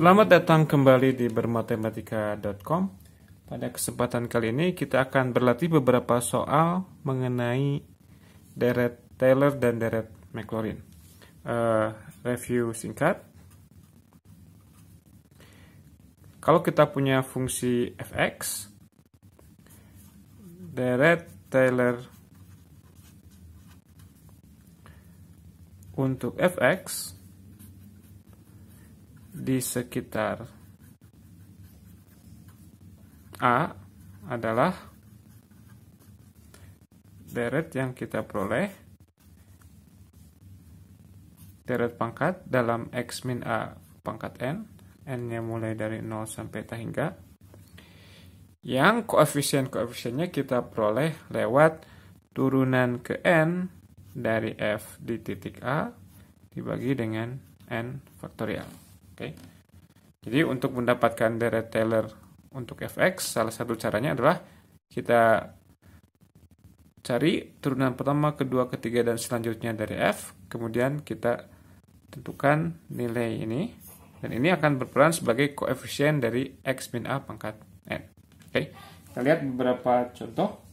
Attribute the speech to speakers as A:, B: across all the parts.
A: Selamat datang kembali di bermatematika.com. Pada kesempatan kali ini kita akan berlatih beberapa soal mengenai deret Taylor dan deret Maclaurin. Uh, eh, review singkat. Kalau kita punya fungsi fx, deret Taylor untuk fx di sekitar A adalah deret yang kita peroleh deret pangkat dalam X min A pangkat N N-nya mulai dari 0 sampai tak hingga yang koefisien-koefisiennya kita peroleh lewat turunan ke N dari F di titik A dibagi dengan N faktorial. Oke. Okay. Jadi untuk mendapatkan deret Taylor untuk fx salah satu caranya adalah kita cari turunan pertama, kedua, ketiga dan selanjutnya dari f, kemudian kita tentukan nilai ini dan ini akan berperan sebagai koefisien dari x min a pangkat n. Oke. Okay. Kita lihat beberapa contoh.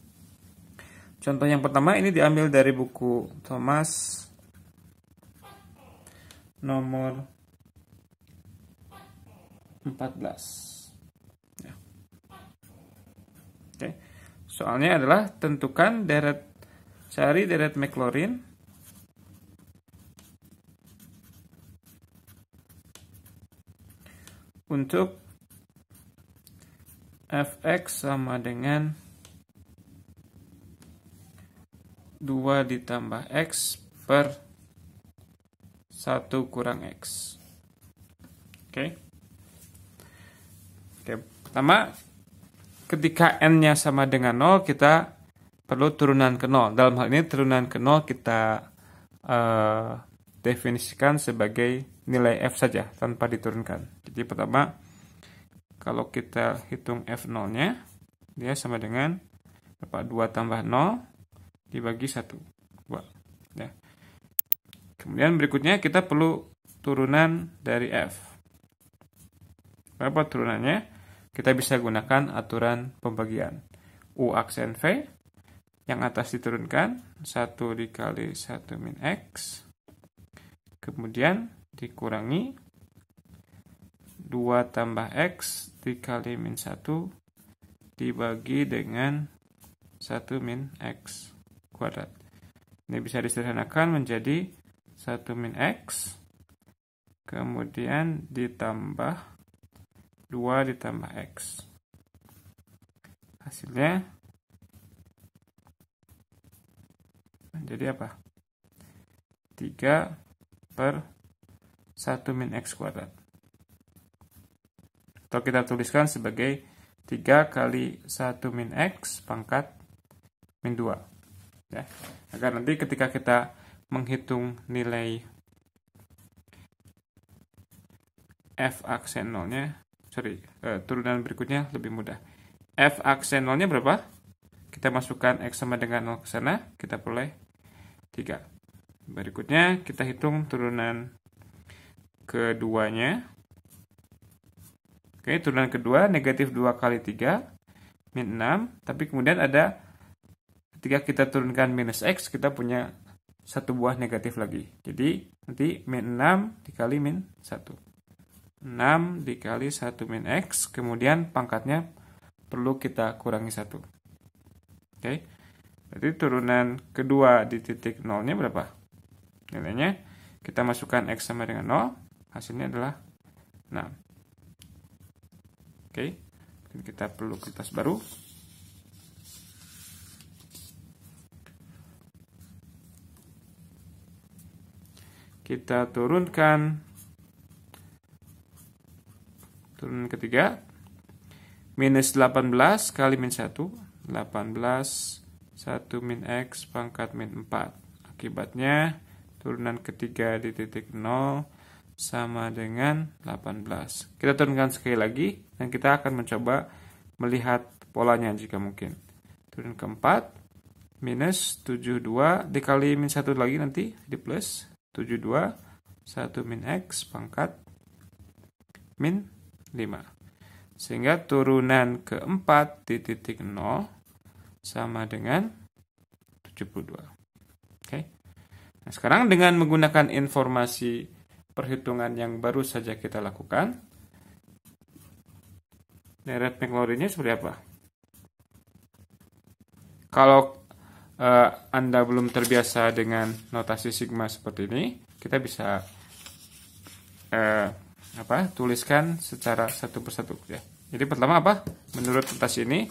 A: Contoh yang pertama ini diambil dari buku Thomas nomor 14. Ya. Oke. Soalnya adalah tentukan deret cari deret McLaurin untuk fx sama dengan 2 ditambah x per 1 kurang x. Oke. Okay. Oke, pertama ketika n-nya sama dengan 0 kita perlu turunan ke 0. Dalam hal ini turunan ke 0 kita uh, definisikan sebagai nilai f saja tanpa diturunkan. Jadi pertama kalau kita hitung f 0-nya dia sama dengan berapa 2 tambah 0 dibagi 1. 2. Ya. Kemudian berikutnya kita perlu turunan dari f. Berapa turunannya? Kita bisa gunakan aturan pembagian. U aksen V, yang atas diturunkan, 1 dikali 1 min X, kemudian dikurangi 2 tambah X dikali min 1 dibagi dengan 1 min X kuadrat. Ini bisa disederhanakan menjadi 1 min X, kemudian ditambah 2 ditambah X. Hasilnya nah, Jadi apa? 3 per 1 min X kuadrat. Atau kita tuliskan sebagai 3 kali 1 min X pangkat min 2. Ya. Agar nanti ketika kita menghitung nilai f aksen nolnya sorry eh, turunan berikutnya lebih mudah f aksen nolnya berapa kita masukkan x sama dengan 0 ke sana kita peroleh 3 berikutnya kita hitung turunan keduanya oke turunan kedua negatif 2 kali 3 min 6 tapi kemudian ada ketika kita turunkan minus x kita punya satu buah negatif lagi jadi nanti min 6 dikali min 1 6 dikali 1 min X, kemudian pangkatnya perlu kita kurangi 1. Oke, okay. berarti turunan kedua di titik nolnya berapa? Nilainya kita masukkan X sama dengan 0, hasilnya adalah 6. Oke, okay. kita perlu kertas baru. Kita turunkan Turunan ketiga. Minus 18 kali min 1. 18. 1 min X pangkat min 4. Akibatnya turunan ketiga di titik 0 sama dengan 18. Kita turunkan sekali lagi dan kita akan mencoba melihat polanya jika mungkin. Turun keempat, minus 72 dikali min 1 lagi nanti di plus 72 1 min x pangkat min 5. Sehingga turunan keempat di titik 0 sama dengan 72. Oke. Okay. Nah, sekarang dengan menggunakan informasi perhitungan yang baru saja kita lakukan, deret McLaurinnya seperti apa? Kalau uh, Anda belum terbiasa dengan notasi sigma seperti ini, kita bisa uh, apa tuliskan secara satu persatu ya. Jadi pertama apa? Menurut kertas ini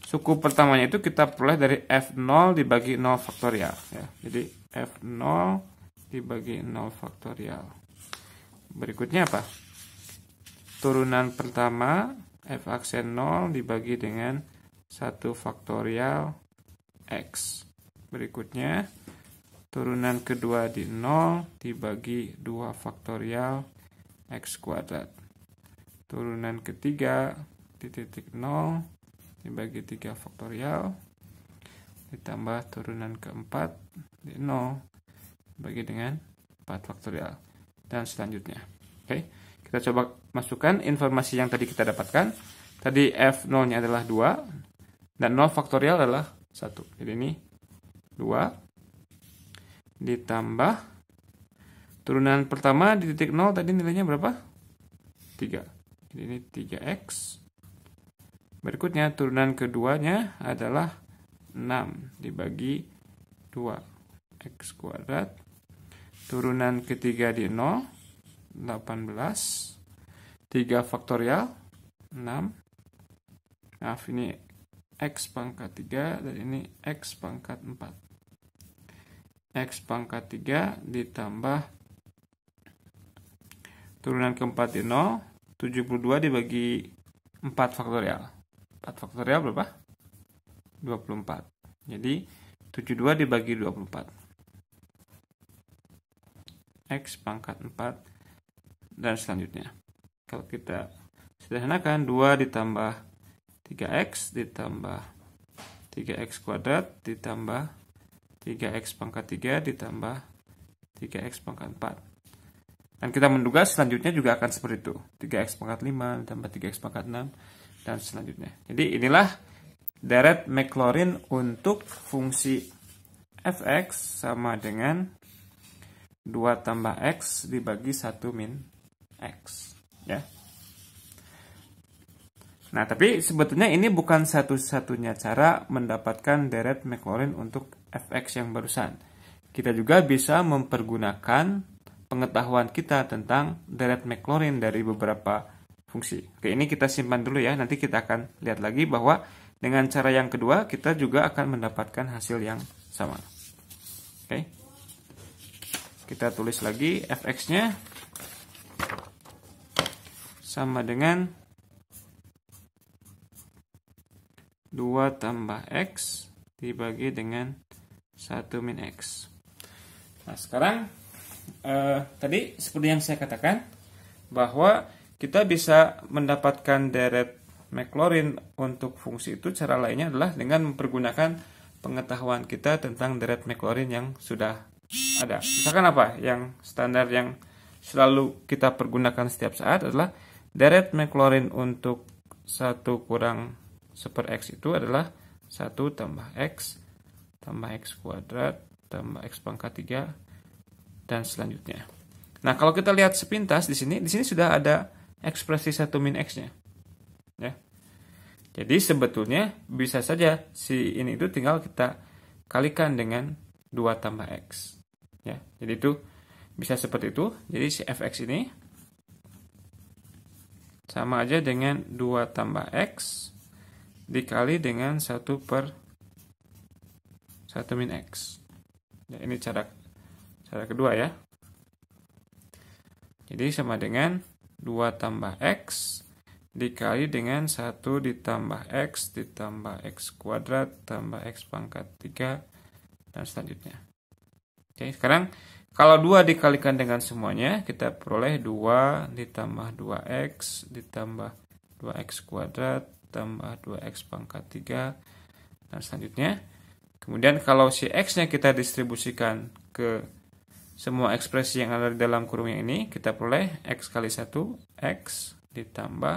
A: suku pertamanya itu kita peroleh dari F0 dibagi 0 faktorial ya. Jadi F0 dibagi 0 faktorial. Berikutnya apa? Turunan pertama F aksen 0 dibagi dengan 1 faktorial X. Berikutnya turunan kedua di 0 dibagi 2 faktorial x kuadrat turunan ketiga di titik 0 dibagi 3 faktorial ditambah turunan keempat di 0 dibagi dengan 4 faktorial dan selanjutnya oke okay. kita coba masukkan informasi yang tadi kita dapatkan tadi f 0 nya adalah 2 dan 0 faktorial adalah 1 jadi ini 2 ditambah Turunan pertama di titik 0 tadi nilainya berapa? 3. Jadi ini 3x. Berikutnya turunan keduanya adalah 6 dibagi 2 x kuadrat. Turunan ketiga di 0 18 3 faktorial 6 Nah, ini x pangkat 3 dan ini x pangkat 4 x pangkat 3 ditambah turunan keempat di 0 72 dibagi 4 faktorial 4 faktorial berapa? 24 jadi 72 dibagi 24 X pangkat 4 dan selanjutnya kalau kita sederhanakan 2 ditambah 3X ditambah 3X kuadrat ditambah 3X pangkat 3 ditambah 3X pangkat 4 dan kita menduga selanjutnya juga akan seperti itu. 3x pangkat 5 tambah 3x pangkat 6 dan selanjutnya. Jadi inilah deret Maclaurin untuk fungsi fx sama dengan 2 tambah x dibagi 1 min x. Ya. Nah, tapi sebetulnya ini bukan satu-satunya cara mendapatkan deret Maclaurin untuk fx yang barusan. Kita juga bisa mempergunakan pengetahuan kita tentang deret Maclaurin dari beberapa fungsi. Oke, ini kita simpan dulu ya. Nanti kita akan lihat lagi bahwa dengan cara yang kedua kita juga akan mendapatkan hasil yang sama. Oke. Kita tulis lagi fx-nya sama dengan 2 tambah x dibagi dengan 1 min x. Nah, sekarang Eh, tadi seperti yang saya katakan bahwa kita bisa mendapatkan deret mclaurin untuk fungsi itu cara lainnya adalah dengan mempergunakan pengetahuan kita tentang deret mclaurin yang sudah ada. Misalkan apa? Yang standar yang selalu kita pergunakan setiap saat adalah deret mclaurin untuk 1 kurang 1 per X itu adalah 1 tambah X tambah X kuadrat tambah X pangkat 3 dan selanjutnya. Nah, kalau kita lihat sepintas di sini, di sini sudah ada ekspresi 1 min x-nya. Ya. Jadi sebetulnya bisa saja si ini itu tinggal kita kalikan dengan 2 tambah x. Ya, jadi itu bisa seperti itu. Jadi si fx ini sama aja dengan 2 tambah x dikali dengan 1 per 1 min x. Ya, ini cara Cara kedua ya. Jadi sama dengan 2 tambah X dikali dengan 1 ditambah X ditambah X kuadrat tambah X pangkat 3 dan selanjutnya. Oke, sekarang kalau 2 dikalikan dengan semuanya, kita peroleh 2 ditambah 2X ditambah 2X kuadrat tambah 2X pangkat 3 dan selanjutnya. Kemudian kalau si X-nya kita distribusikan ke semua ekspresi yang ada di dalam kurungnya ini kita peroleh x kali 1 x ditambah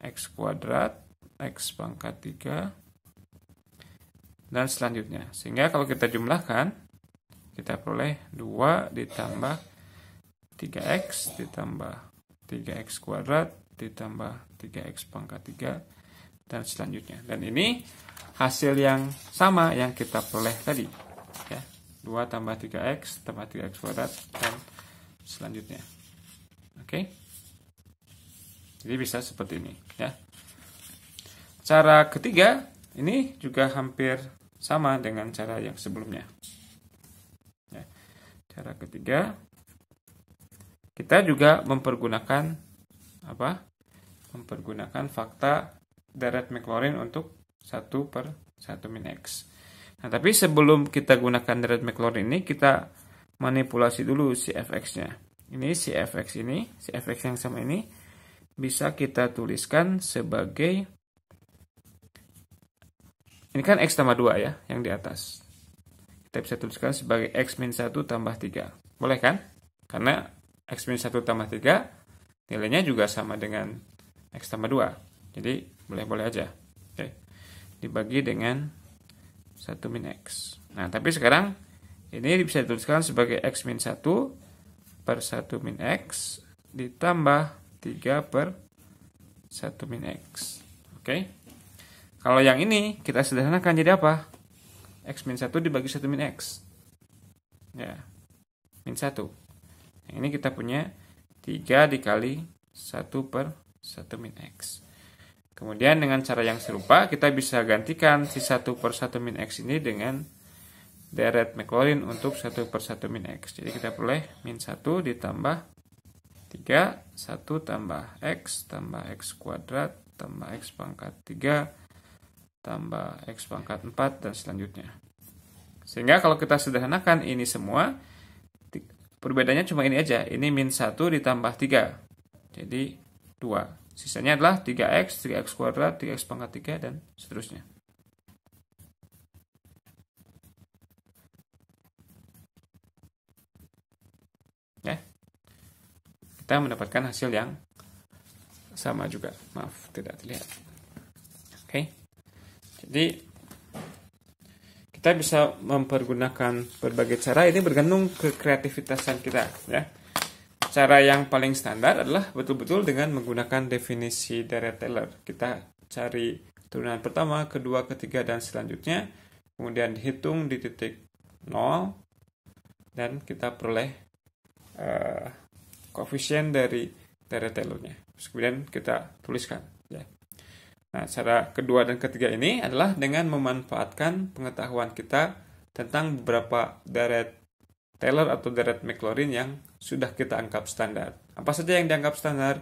A: x kuadrat x pangkat 3 dan selanjutnya sehingga kalau kita jumlahkan kita peroleh 2 ditambah 3x ditambah 3x kuadrat ditambah 3x pangkat 3 dan selanjutnya dan ini hasil yang sama yang kita peroleh tadi 2 tambah 3x tambah 3x kuadrat dan selanjutnya oke okay? jadi bisa seperti ini ya cara ketiga ini juga hampir sama dengan cara yang sebelumnya ya. cara ketiga kita juga mempergunakan apa mempergunakan fakta deret McLaurin untuk 1 per 1 min X Nah, tapi sebelum kita gunakan deret McLaurin ini, kita manipulasi dulu si fx-nya. Ini si fx ini, si fx yang sama ini, bisa kita tuliskan sebagai, ini kan x tambah 2 ya, yang di atas. Kita bisa tuliskan sebagai x min 1 tambah 3. Boleh kan? Karena x min 1 tambah 3, nilainya juga sama dengan x tambah 2. Jadi, boleh-boleh aja. Oke. Dibagi dengan 1 min X. Nah, tapi sekarang ini bisa dituliskan sebagai X min 1 per 1 min X ditambah 3 per 1 min X. Oke. Okay? Kalau yang ini kita sederhanakan jadi apa? X min 1 dibagi 1 min X. Ya. Min 1. Yang nah, ini kita punya 3 dikali 1 per 1 min X. Kemudian dengan cara yang serupa kita bisa gantikan si 1 per 1 min X ini dengan deret McLaurin untuk 1 per 1 min X. Jadi kita peroleh min 1 ditambah 3, 1 tambah X tambah X kuadrat tambah X pangkat 3 tambah X pangkat 4 dan selanjutnya. Sehingga kalau kita sederhanakan ini semua, perbedaannya cuma ini aja. Ini min 1 ditambah 3. Jadi 2. Sisanya adalah 3x, 3x kuadrat, 3x pangkat 3, dan seterusnya. Ya. Kita mendapatkan hasil yang sama juga. Maaf, tidak terlihat. Oke. Jadi, kita bisa mempergunakan berbagai cara. Ini bergantung ke kreativitasan kita. Ya cara yang paling standar adalah betul-betul dengan menggunakan definisi deret Taylor. Kita cari turunan pertama, kedua, ketiga, dan selanjutnya. Kemudian dihitung di titik 0. Dan kita peroleh uh, koefisien dari deret Taylornya. kemudian kita tuliskan. Ya. Nah, cara kedua dan ketiga ini adalah dengan memanfaatkan pengetahuan kita tentang beberapa deret Taylor atau deret McLaurin yang sudah kita anggap standar. Apa saja yang dianggap standar?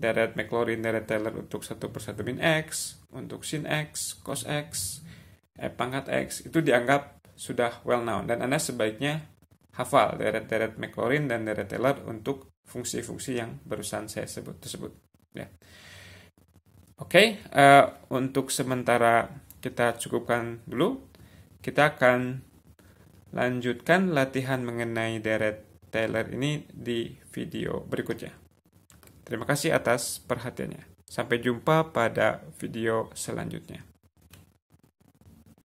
A: Deret McLaurin, deret Taylor untuk satu 1 min X, untuk sin X, cos X, eh, pangkat X, itu dianggap sudah well known. Dan Anda sebaiknya hafal deret-deret McLaurin dan deret Taylor untuk fungsi-fungsi yang barusan saya sebut tersebut. Ya. Oke, okay, uh, eh, untuk sementara kita cukupkan dulu. Kita akan Lanjutkan latihan mengenai deret Taylor ini di video berikutnya. Terima kasih atas perhatiannya. Sampai jumpa pada video selanjutnya.